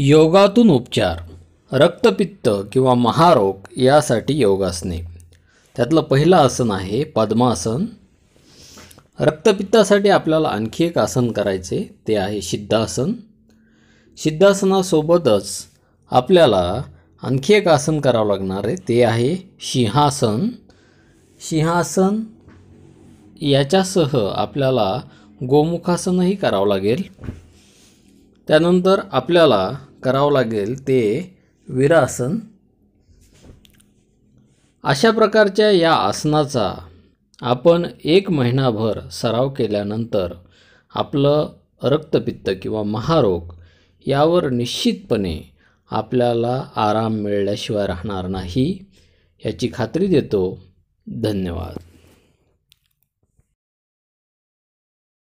योगातून उपचार रक्तपित्त किंवा महारोग यासाठी योगासने त्यातलं पहिलं आसन आहे पद्मासन रक्तपित्तासाठी आपल्याला आणखी एक आसन करायचे ते आहे सिद्धासन सिद्धासनासोबतच आपल्याला आणखी एक आसन करावं लागणार आहे ते आहे सिंहासन सिंहासन याच्यासह आपल्याला गोमुखासनही करावं लागेल त्यानंतर आपल्याला करावं लागेल ते विरासन अशा प्रकारच्या या आसनाचा आपण एक महिनाभर सराव केल्यानंतर आपलं रक्तपित्त किंवा महारोग यावर निश्चितपणे आपल्याला आराम मिळल्याशिवाय राहणार नाही याची खात्री देतो धन्यवाद